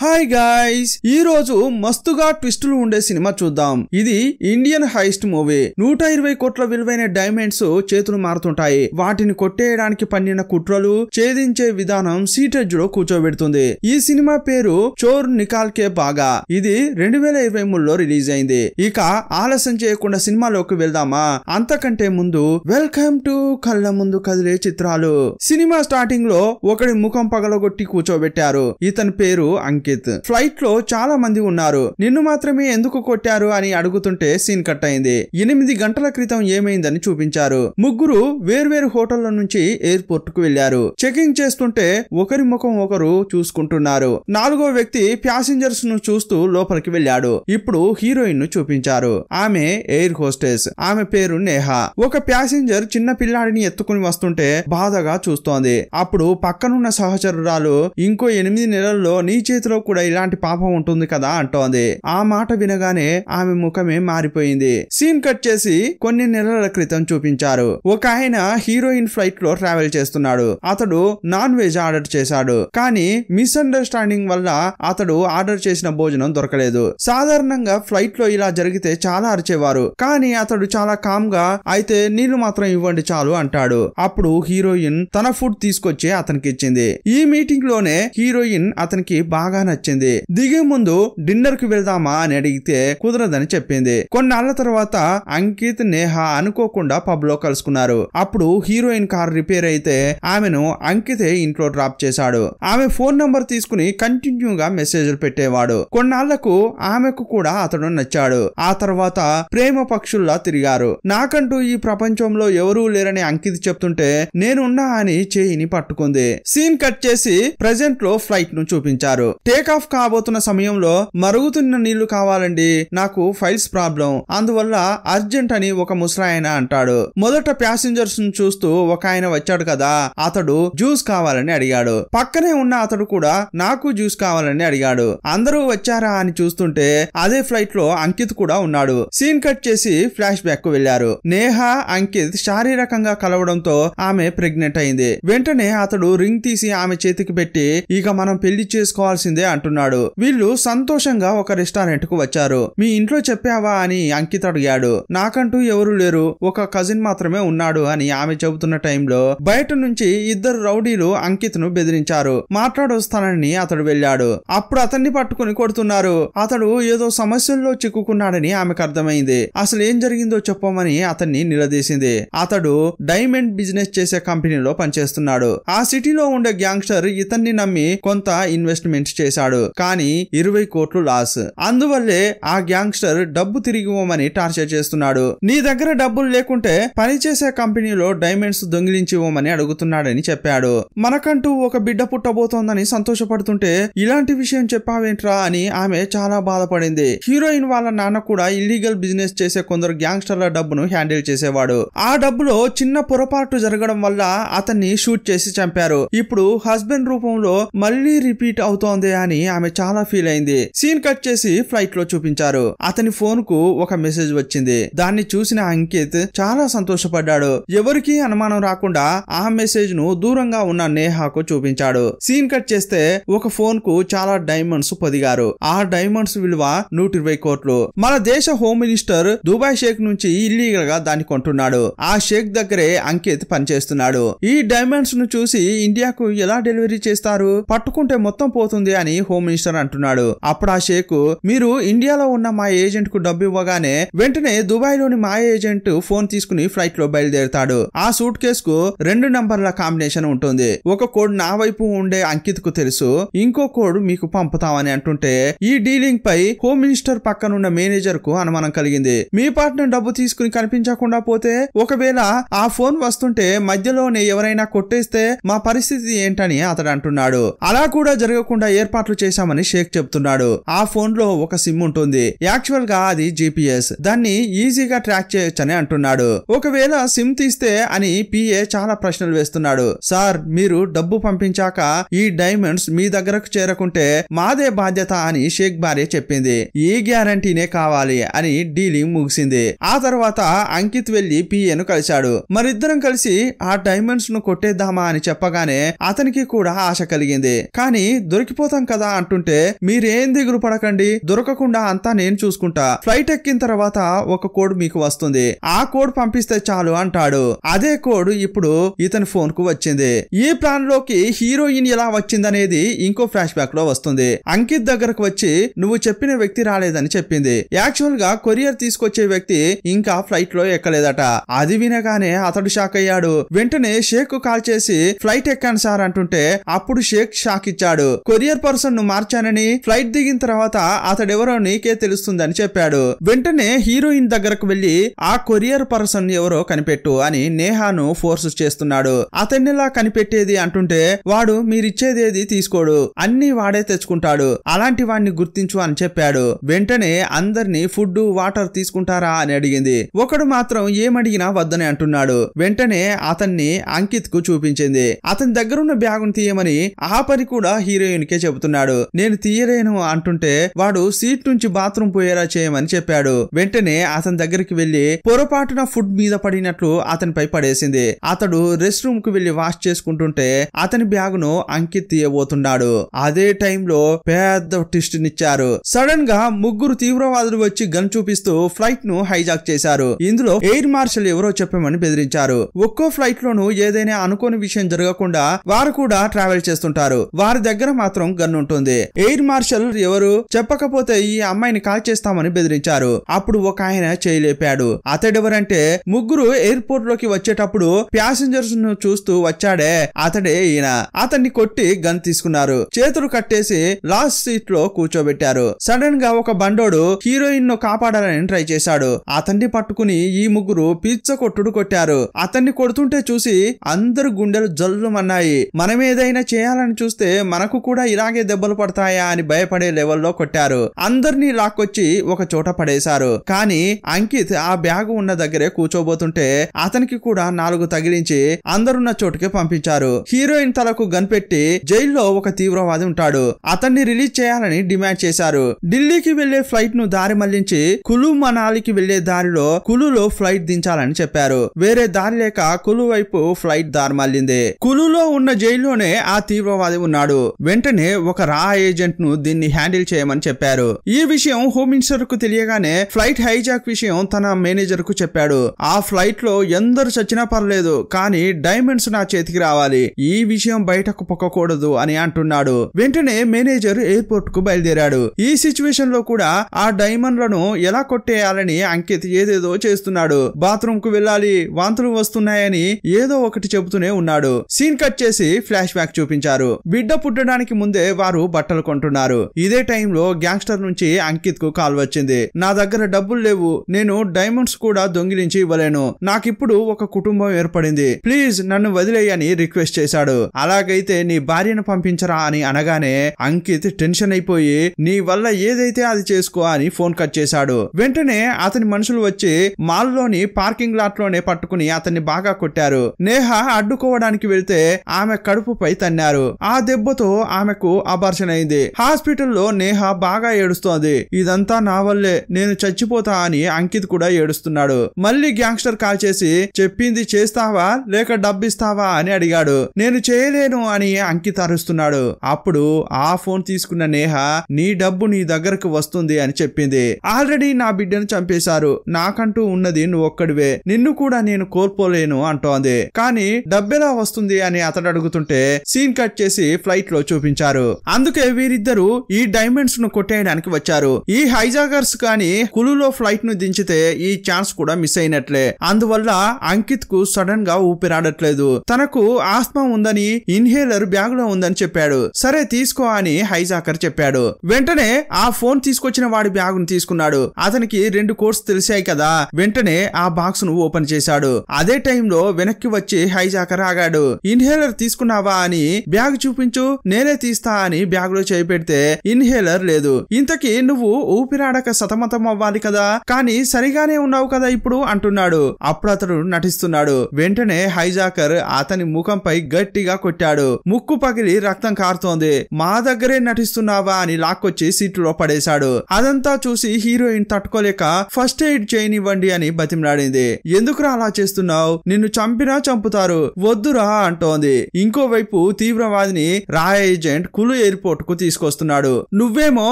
Hi guys ఈ రోజు మస్తుగా ట్విస్టులు ఉండే సినిమా చూద్దాం ఇది ఇండియన్ హైస్ట్ మూవీ నూట ఇరవై కోట్ల విలువైన డైమండ్స్ చేతులు మారుతుంటాయి వాటిని కొట్టేయడానికి పన్నిన కుట్రలు ఛేదించే విధానం సీటెడ్జ్ లో కూర్చోబెడుతుంది ఈ సినిమా పేరు చోర్ నికాల్ కే బాగా ఇది రెండు వేల ఇరవై మూడులో రిలీజ్ అయింది ఇక ఆలస్యం చేయకుండా సినిమాలోకి వెళ్దామా అంతకంటే ముందు వెల్కమ్ టు కళ్ళ ముందు కదిలే చిత్రాలు సినిమా స్టార్టింగ్ లో ఒకడి ముఖం పగలగొట్టి కూర్చోబెట్టారు ఇతని పేరు అంకి అంకిత్ ఫ్లైట్ లో చాలా మంది ఉన్నారు నిన్ను మాత్రమే ఎందుకు కొట్టారు అని అడుగుతుంటే సీన్ కట్ అయింది ఎనిమిది గంటల క్రితం ఏమైందని చూపించారు ముగ్గురు వేర్వేరు హోటళ్ల నుంచి ఎయిర్పోర్ట్ కు వెళ్లారు చెకింగ్ చేస్తుంటే ఒకరి ముఖం ఒకరు చూసుకుంటున్నారు నాలుగో వ్యక్తి ప్యాసింజర్స్ ను చూస్తూ లోపలికి వెళ్ళాడు ఇప్పుడు హీరోయిన్ ను చూపించారు ఆమె ఎయిర్ హోస్టెస్ ఆమె పేరు నేహా ఒక ప్యాసింజర్ చిన్న పిల్లాడిని ఎత్తుకుని వస్తుంటే బాధగా చూస్తోంది అప్పుడు పక్కనున్న సహచరురాలు ఇంకో ఎనిమిది నెలల్లో నీ చేతిలో మనసులో కూడా ఇలాంటి పాపం ఉంటుంది కదా అంటోంది ఆ మాట వినగానే ఆమె ముఖమే మారిపోయింది సీన్ కట్ చేసి కొన్ని నెలల క్రితం చూపించారు ఒక ఆయన హీరోయిన్ ఫ్లైట్ లో ట్రావెల్ చేస్తున్నాడు అతడు నాన్ వెజ్ ఆర్డర్ చేశాడు కానీ మిస్అండర్స్టాండింగ్ వల్ల అతడు ఆర్డర్ చేసిన భోజనం దొరకలేదు సాధారణంగా ఫ్లైట్ లో ఇలా జరిగితే చాలా అరిచేవారు కానీ అతడు చాలా కామ్ గా అయితే నీళ్లు మాత్రం ఇవ్వండి చాలు అంటాడు అప్పుడు హీరోయిన్ తన ఫుడ్ తీసుకొచ్చి అతనికి ఇచ్చింది ఈ మీటింగ్ లోనే హీరోయిన్ అతనికి బాగా నచ్చింది దిగే ముందు డిన్నర్ కు వెళ్దామా అని అడిగితే కుదరదని చెప్పింది కొన్నాళ్ల తర్వాత అంకిత్ నేహ అనుకోకుండా పబ్ లో కలుసుకున్నారు అప్పుడు హీరోయిన్ కార్ రిపేర్ అయితే ఆమెను అంకితే ఇంట్లో డ్రాప్ చేశాడు ఆమె ఫోన్ నంబర్ తీసుకుని కంటిన్యూగా మెసేజ్లు పెట్టేవాడు కొన్నాళ్లకు ఆమెకు కూడా అతడు నచ్చాడు ఆ తర్వాత ప్రేమ పక్షుల్లా తిరిగారు నాకంటూ ఈ ప్రపంచంలో ఎవరూ లేరని అంకిత్ చెప్తుంటే నేనున్నా అని చేయిని పట్టుకుంది సీన్ కట్ చేసి ప్రజెంట్ లో ఫ్లైట్ ను చూపించారు టేక్ ఆఫ్ కాబోతున్న సమయంలో మరుగుతున్న నీళ్లు కావాలండి నాకు ఫైల్స్ ప్రాబ్లం అందువల్ల అర్జెంట్ అని ఒక ముసలాయన అంటాడు మొదట ప్యాసింజర్స్ ను చూస్తూ ఒక ఆయన వచ్చాడు కదా అతడు జ్యూస్ కావాలని అడిగాడు పక్కనే ఉన్న అతడు కూడా నాకు జ్యూస్ కావాలని అడిగాడు అందరూ వచ్చారా అని చూస్తుంటే అదే ఫ్లైట్ లో అంకిత్ కూడా ఉన్నాడు సీన్ కట్ చేసి ఫ్లాష్ బ్యాక్ కు వెళ్లారు నేహ అంకిత్ శారీరకంగా కలవడంతో ఆమె ప్రెగ్నెంట్ అయింది వెంటనే అతడు రింగ్ తీసి ఆమె చేతికి పెట్టి ఇక మనం పెళ్లి చేసుకోవాల్సిందే ఉంటుంది అంటున్నాడు వీళ్ళు సంతోషంగా ఒక రెస్టారెంట్ కు వచ్చారు మీ ఇంట్లో చెప్పావా అని అంకిత్ అడిగాడు నాకంటూ ఎవరు లేరు ఒక కజిన్ మాత్రమే ఉన్నాడు అని ఆమె చెబుతున్న టైంలో బయట నుంచి ఇద్దరు రౌడీలు అంకిత్ ను బెదిరించారు మాట్లాడొస్తానని అతడు వెళ్ళాడు అప్పుడు అతన్ని పట్టుకుని కొడుతున్నారు అతడు ఏదో సమస్యల్లో చిక్కుకున్నాడని ఆమెకు అర్థమైంది అసలు ఏం జరిగిందో చెప్పమని అతన్ని నిలదీసింది అతడు డైమండ్ బిజినెస్ చేసే కంపెనీలో పనిచేస్తున్నాడు ఆ సిటీలో ఉండే గ్యాంగ్స్టర్ ఇతన్ని నమ్మి కొంత ఇన్వెస్ట్మెంట్ చేశాడు కానీ ఇరవై కోట్లు లాస్ అందువల్లే ఆ గ్యాంగ్స్టర్ డబ్బు తిరిగి ఇవ్వమని టార్చర్ చేస్తున్నాడు నీ దగ్గర డబ్బులు లేకుంటే పనిచేసే కంపెనీలో డైమండ్స్ దొంగిలించి ఇవ్వమని అడుగుతున్నాడని చెప్పాడు మనకంటూ ఒక బిడ్డ పుట్టబోతోందని సంతోషపడుతుంటే ఇలాంటి విషయం చెప్పావేంట్రా అని ఆమె చాలా బాధపడింది హీరోయిన్ వాళ్ళ నాన్న కూడా ఇల్లీగల్ బిజినెస్ చేసే కొందరు గ్యాంగ్స్టర్ల డబ్బును హ్యాండిల్ చేసేవాడు ఆ డబ్బులో చిన్న పొరపాటు జరగడం వల్ల అతన్ని షూట్ చేసి చంపారు ఇప్పుడు హస్బెండ్ రూపంలో మళ్ళీ రిపీట్ అవుతోంది పోయాయా అని ఆమె చాలా ఫీల్ అయింది సీన్ కట్ చేసి ఫ్లైట్ లో చూపించారు అతని ఫోన్ కు ఒక మెసేజ్ వచ్చింది దాన్ని చూసిన అంకిత్ చాలా సంతోషపడ్డాడు ఎవరికీ అనుమానం రాకుండా ఆ మెసేజ్ ను దూరంగా ఉన్న నేహాకు చూపించాడు సీన్ కట్ చేస్తే ఒక ఫోన్ కు చాలా డైమండ్స్ పొదిగారు ఆ డైమండ్స్ విలువ నూట ఇరవై కోట్లు మన దేశ హోమ్ మినిస్టర్ దుబాయ్ షేక్ నుంచి ఇల్లీగల్ గా దాన్ని కొంటున్నాడు ఆ షేక్ దగ్గరే అంకిత్ పనిచేస్తున్నాడు ఈ డైమండ్స్ ను చూసి ఇండియాకు ఎలా డెలివరీ చేస్తారు పట్టుకుంటే మొత్తం పోతుంది అని హోమ్ మినిస్టర్ అంటున్నాడు అప్పుడు ఆ షేక్ మీరు ఇండియాలో ఉన్న మా ఏజెంట్ కు డబ్బు ఇవ్వగానే వెంటనే దుబాయ్ లోని మా ఏజెంట్ ఫోన్ తీసుకుని ఫ్లైట్ లో బయలుదేరుతాడు ఆ సూట్ కేస్ కు రెండు నంబర్ల కాంబినేషన్ ఉంటుంది ఒక కోడ్ నా వైపు ఉండే అంకిత్ కు తెలుసు ఇంకో కోడ్ మీకు పంపుతామని అంటుంటే ఈ డీలింగ్ పై హోమ్ మినిస్టర్ పక్కనున్న మేనేజర్ కు అనుమానం కలిగింది మీ పార్ట్నర్ డబ్బు తీసుకుని కనిపించకుండా పోతే ఒకవేళ ఆ ఫోన్ వస్తుంటే మధ్యలోనే ఎవరైనా కొట్టేస్తే మా పరిస్థితి ఏంటని అతడు అంటున్నాడు అలా కూడా జరగకుండా ఏర్పాటు ఏర్పాట్లు చేశామని షేక్ చెప్తున్నాడు ఆ ఫోన్ లో ఒక సిమ్ ఉంటుంది యాక్చువల్ గా అది జీపీఎస్ దాన్ని ఈజీగా ట్రాక్ చేయొచ్చని అంటున్నాడు ఒకవేళ సిమ్ తీస్తే అని పిఏ చాలా ప్రశ్నలు వేస్తున్నాడు సార్ మీరు డబ్బు పంపించాక ఈ డైమండ్స్ మీ దగ్గరకు చేరకుంటే మాదే బాధ్యత అని షేక్ భార్య చెప్పింది ఈ గ్యారంటీనే కావాలి అని డీలింగ్ ముగిసింది ఆ తర్వాత అంకిత్ వెళ్లి పిఏను కలిశాడు మరిద్దరం కలిసి ఆ డైమండ్స్ ను కొట్టేద్దామా అని చెప్పగానే అతనికి కూడా ఆశ కలిగింది కానీ దొరికిపోతాం దొరుకుతాం కదా అంటుంటే మీరేం దిగులు పడకండి దొరకకుండా అంతా నేను చూసుకుంటా ఫ్లైట్ ఎక్కిన తర్వాత ఒక కోడ్ మీకు వస్తుంది ఆ కోడ్ పంపిస్తే చాలు అంటాడు అదే కోడ్ ఇప్పుడు ఇతని ఫోన్ కు వచ్చింది ఈ ప్లాన్ లోకి హీరోయిన్ ఎలా వచ్చిందనేది ఇంకో ఫ్లాష్ బ్యాక్ లో వస్తుంది అంకిత్ దగ్గరకు వచ్చి నువ్వు చెప్పిన వ్యక్తి రాలేదని చెప్పింది యాక్చువల్ గా కొరియర్ తీసుకొచ్చే వ్యక్తి ఇంకా ఫ్లైట్ లో ఎక్కలేదట అది వినగానే అతడు షాక్ అయ్యాడు వెంటనే షేక్ కాల్ చేసి ఫ్లైట్ ఎక్కాను సార్ అంటుంటే అప్పుడు షేక్ షాక్ ఇచ్చాడు కొరియర్ పర్సన్ ను మార్చానని ఫ్లైట్ దిగిన తర్వాత అతడెవరో నీకే తెలుస్తుంది అని చెప్పాడు వెంటనే హీరోయిన్ దగ్గరకు వెళ్లి ఆ కొరియర్ పర్సన్ ఎవరో కనిపెట్టు అని నేహాను ఫోర్స్ చేస్తున్నాడు అతన్నిలా కనిపెట్టేది అంటుంటే వాడు మీరిచ్చేదేది తీసుకోడు అన్ని వాడే తెచ్చుకుంటాడు అలాంటి వాడిని గుర్తించు అని చెప్పాడు వెంటనే అందరినీ ఫుడ్ వాటర్ తీసుకుంటారా అని అడిగింది ఒకడు మాత్రం ఏమడిగినా వద్దని అంటున్నాడు వెంటనే అతన్ని అంకిత్ కు చూపించింది అతని దగ్గరున్న బ్యాగును తీయమని ఆ పని కూడా హీరోయిన్ కే చెబుతాడు చెబుతున్నాడు నేను తీయలేను అంటుంటే వాడు సీట్ నుంచి బాత్రూమ్ పోయేలా చేయమని చెప్పాడు వెంటనే అతని దగ్గరికి వెళ్లి పొరపాటున ఫుడ్ మీద పడినట్లు అతనిపై పడేసింది అతడు రెస్ట్ రూమ్ కు వెళ్లి వాష్ చేసుకుంటుంటే అతని బ్యాగ్ ను అంకిత్ తీయబోతున్నాడు అదే టైంలో పెద్ద టిస్ట్ నిచ్చారు సడన్ గా ముగ్గురు తీవ్రవాదులు వచ్చి గన్ చూపిస్తూ ఫ్లైట్ ను హైజాక్ చేశారు ఇందులో ఎయిర్ మార్షల్ ఎవరో చెప్పమని బెదిరించారు ఒక్కో ఫ్లైట్ లోనూ ఏదైనా అనుకోని విషయం జరగకుండా వారు కూడా ట్రావెల్ చేస్తుంటారు వారి దగ్గర మాత్రం గన్ ఉంటుంది ఎయిర్ మార్షల్ ఎవరు చెప్పకపోతే ఈ అమ్మాయిని కాల్ చేస్తామని బెదిరించారు అప్పుడు ఒక ఆయన చేయలేపాడు అతడెవరంటే ముగ్గురు ఎయిర్పోర్ట్ లోకి వచ్చేటప్పుడు ప్యాసింజర్స్ ను చూస్తూ వచ్చాడే అతడే ఈయన అతన్ని కొట్టి గన్ తీసుకున్నారు చేతులు కట్టేసి లాస్ట్ సీట్ లో కూర్చోబెట్టారు సడన్ గా ఒక బండోడు హీరోయిన్ ను కాపాడాలని ట్రై చేశాడు అతన్ని పట్టుకుని ఈ ముగ్గురు పిచ్చ కొట్టుడు కొట్టారు అతన్ని కొడుతుంటే చూసి అందరు గుండెలు జల్లుమన్నాయి మనం ఏదైనా చేయాలని చూస్తే మనకు కూడా ఇలా అలాగే దెబ్బలు పడతాయా అని భయపడే లెవెల్లో కొట్టారు అందరినీ లాక్కొచ్చి ఒక చోట పడేశారు కానీ అంకిత్ ఆ బ్యాగ్ ఉన్న దగ్గరే కూర్చోబోతుంటే అతనికి కూడా నాలుగు తగిలించి అందరున్న చోటుకి పంపించారు హీరోయిన్ తలకు గన్ పెట్టి జైల్లో ఒక తీవ్రవాది ఉంటాడు అతన్ని రిలీజ్ చేయాలని డిమాండ్ చేశారు ఢిల్లీకి వెళ్లే ఫ్లైట్ ను దారి మళ్లించి కులు మనాలికి వెళ్లే దారిలో కులులో ఫ్లైట్ దించాలని చెప్పారు వేరే దారి లేక కులు వైపు ఫ్లైట్ దారి మళ్లింది కులులో ఉన్న జైల్లోనే ఆ తీవ్రవాది ఉన్నాడు వెంటనే ఒక రా ఏజెంట్ ను దీన్ని హ్యాండిల్ చేయమని చెప్పారు ఈ విషయం హోమ్ మినిస్టర్ కు తెలియగానే ఫ్లైట్ హైజాక్ విషయం తన మేనేజర్ కు చెప్పాడు ఆ ఫ్లైట్ లో ఎందరు చచ్చినా పర్లేదు కానీ డైమండ్స్ నా చేతికి రావాలి ఈ విషయం బయటకు పొక్కకూడదు అని అంటున్నాడు వెంటనే మేనేజర్ ఎయిర్పోర్ట్ కు బయలుదేరాడు ఈ సిచ్యువేషన్ లో కూడా ఆ డైమండ్లను ఎలా కొట్టేయాలని అంకిత్ ఏదేదో చేస్తున్నాడు బాత్రూమ్ కు వెళ్ళాలి వాంతులు వస్తున్నాయని ఏదో ఒకటి చెబుతూనే ఉన్నాడు సీన్ కట్ చేసి ఫ్లాష్ బ్యాక్ చూపించారు బిడ్డ పుట్టడానికి ముందే వారు బట్టలు కొంటున్నారు ఇదే టైంలో గ్యాంగ్స్టర్ నుంచి అంకిత్ కు కాల్ వచ్చింది నా దగ్గర డబ్బులు లేవు నేను డైమండ్స్ కూడా దొంగిలించి ఇవ్వలేను నాకిప్పుడు ఒక కుటుంబం ఏర్పడింది ప్లీజ్ నన్ను వదిలేయని రిక్వెస్ట్ చేశాడు అలాగైతే నీ భార్యను పంపించరా అని అనగానే అంకిత్ టెన్షన్ అయిపోయి నీ వల్ల ఏదైతే అది చేసుకో అని ఫోన్ కట్ చేశాడు వెంటనే అతని మనుషులు వచ్చి మాల్లోని పార్కింగ్ లాట్ లోనే పట్టుకుని అతన్ని బాగా కొట్టారు నేహ అడ్డుకోవడానికి వెళ్తే ఆమె కడుపుపై తన్నారు ఆ దెబ్బతో ఆమెకు అబార్షన్ అయింది హాస్పిటల్లో నేహ బాగా ఏడుస్తోంది ఇదంతా నా వల్లే నేను చచ్చిపోతా అని అంకిత్ కూడా ఏడుస్తున్నాడు మళ్ళీ గ్యాంగ్స్టర్ కాల్ చేసి చెప్పింది చేస్తావా లేక డబ్బిస్తావా అని అడిగాడు నేను చేయలేను అని అంకిత్ అరుస్తున్నాడు అప్పుడు ఆ ఫోన్ తీసుకున్న నేహ నీ డబ్బు నీ దగ్గరకు వస్తుంది అని చెప్పింది ఆల్రెడీ నా బిడ్డను చంపేశారు నాకంటూ ఉన్నది నువ్వొక్కడివే నిన్ను కూడా నేను కోల్పోలేను అంటోంది కానీ డబ్బెలా వస్తుంది అని అతడు అడుగుతుంటే సీన్ కట్ చేసి ఫ్లైట్ లో చూపించారు అందుకే వీరిద్దరూ ఈ డైమండ్స్ ను కొట్టేయడానికి వచ్చారు ఈ హైజాగర్స్ కానీ కులులో ఫ్లైట్ ను దించితే ఈ ఛాన్స్ కూడా మిస్ అయినట్లే అందువల్ల అంకిత్ కు సడన్ గా ఊపిరాడట్లేదు తనకు ఆస్మా ఉందని ఇన్హేలర్ బ్యాగ్ లో ఉందని చెప్పాడు సరే తీసుకో అని హైజాకర్ చెప్పాడు వెంటనే ఆ ఫోన్ తీసుకొచ్చిన వాడి బ్యాగ్ ను తీసుకున్నాడు అతనికి రెండు కోర్స్ తెలిసాయి కదా వెంటనే ఆ బాక్స్ ను ఓపెన్ చేశాడు అదే టైంలో వెనక్కి వచ్చి హైజాకర్ ఆగాడు ఇన్హేలర్ తీసుకున్నావా అని బ్యాగ్ చూపించు నేనే తీస్తా అని బ్యాగులో చేయి పెడితే ఇన్హేలర్ లేదు ఇంతకీ నువ్వు ఊపిరాడక సతమతం అవ్వాలి కదా కానీ సరిగానే ఉన్నావు కదా ఇప్పుడు అంటున్నాడు అప్పుడు అతడు నటిస్తున్నాడు వెంటనే హైజాకర్ అతని ముఖంపై గట్టిగా కొట్టాడు ముక్కు పగిలి రక్తం కారుతోంది మా దగ్గరే నటిస్తున్నావా అని లాక్కొచ్చి సీట్లో పడేశాడు అదంతా చూసి హీరోయిన్ తట్టుకోలేక ఫస్ట్ ఎయిడ్ చేయనివ్వండి అని బతిమలాడింది ఎందుకురా అలా చేస్తున్నావు నిన్ను చంపినా చంపుతారు వద్దురా అంటోంది ఇంకోవైపు తీవ్రవాదిని రాయ ఏజెంట్ కులు ఎయిర్పోర్ట్ కు తీసుకొస్తున్నాడు నువ్వేమో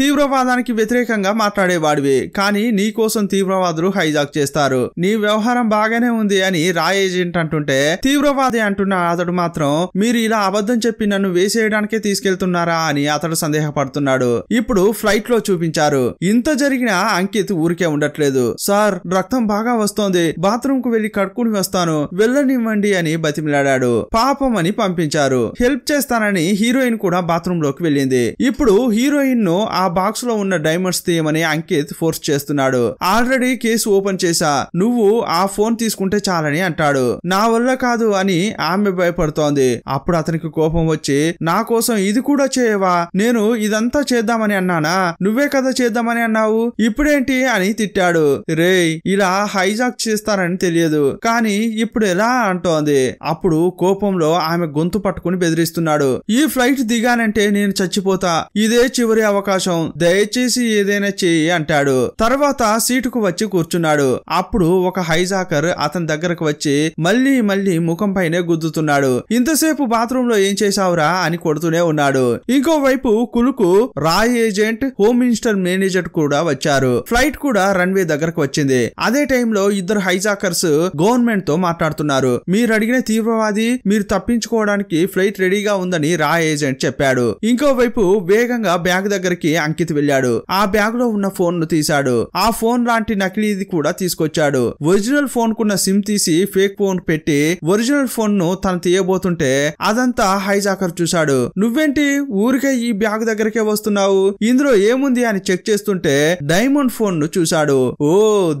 తీవ్రవాదానికి వ్యతిరేకంగా మాట్లాడేవాడివి కానీ నీ కోసం తీవ్రవాదులు హైజాక్ చేస్తారు నీ వ్యవహారం బాగానే ఉంది అని రాయ్ ఏజెంట్ అంటుంటే తీవ్రవాది అంటున్న అతడు మాత్రం మీరు ఇలా అబద్ధం చెప్పి నన్ను వేసేయడానికే తీసుకెళ్తున్నారా అని అతడు సందేహపడుతున్నాడు ఇప్పుడు ఫ్లైట్ లో చూపించారు ఇంత జరిగిన అంకిత్ ఊరికే ఉండట్లేదు సార్ రక్తం బాగా వస్తోంది బాత్రూమ్ కు వెళ్లి కడుక్కుని వస్తాను వెళ్ళనివ్వండి అని బతిమిలాడాడు పాపం అని పంపించారు హెల్ప్ చేస్తానని హీరోయిన్ కూడా బాత్రూమ్ బాత్రూమ్ లోకి వెళ్ళింది ఇప్పుడు హీరోయిన్ ను ఆ బాక్స్ లో ఉన్న డైమండ్స్ తీయమని అంకిత్ ఫోర్స్ చేస్తున్నాడు ఆల్రెడీ కేసు ఓపెన్ చేసా నువ్వు ఆ ఫోన్ తీసుకుంటే చాలని అంటాడు నా వల్ల కాదు అని ఆమె భయపడుతోంది అప్పుడు అతనికి కోపం వచ్చి నా కోసం ఇది కూడా చేయవా నేను ఇదంతా చేద్దామని అన్నానా నువ్వే కదా చేద్దామని అన్నావు ఇప్పుడేంటి అని తిట్టాడు రే ఇలా హైజాక్ చేస్తానని తెలియదు కానీ ఇప్పుడు ఎలా అంటోంది అప్పుడు కోపంలో ఆమె గొంతు పట్టుకుని బెదిరిస్తున్నాడు ఈ ఫ్లైట్ దిగానంటే లేదంటే నేను చచ్చిపోతా ఇదే చివరి అవకాశం దయచేసి ఏదైనా చేయి అంటాడు తర్వాత సీటుకు వచ్చి కూర్చున్నాడు అప్పుడు ఒక హైజాకర్ అతని దగ్గరకు వచ్చి మళ్ళీ మళ్ళీ ముఖం పైనే గుద్దుతున్నాడు ఇంతసేపు బాత్రూమ్ లో ఏం చేశావురా అని కొడుతూనే ఉన్నాడు ఇంకోవైపు కులుకు రాయ్ ఏజెంట్ హోమ్ మినిస్టర్ మేనేజర్ కూడా వచ్చారు ఫ్లైట్ కూడా రన్వే దగ్గరకు వచ్చింది అదే టైంలో ఇద్దరు హైజాకర్స్ గవర్నమెంట్ తో మాట్లాడుతున్నారు మీరు అడిగిన తీవ్రవాది మీరు తప్పించుకోవడానికి ఫ్లైట్ రెడీగా ఉందని రా ఏజెంట్ చెప్పాడు చేశాడు ఇంకోవైపు వేగంగా బ్యాగ్ దగ్గరికి అంకిత్ వెళ్లాడు ఆ బ్యాగ్ లో ఉన్న ఫోన్ ను తీశాడు ఆ ఫోన్ లాంటి నకిలీది కూడా తీసుకొచ్చాడు ఒరిజినల్ ఫోన్ కున్న సిమ్ తీసి ఫేక్ ఫోన్ పెట్టి ఒరిజినల్ ఫోన్ ను తను తీయబోతుంటే అదంతా హైజాకర్ చూశాడు నువ్వేంటి ఊరికే ఈ బ్యాగ్ దగ్గరకే వస్తున్నావు ఇందులో ఏముంది అని చెక్ చేస్తుంటే డైమండ్ ఫోన్ ను చూశాడు ఓ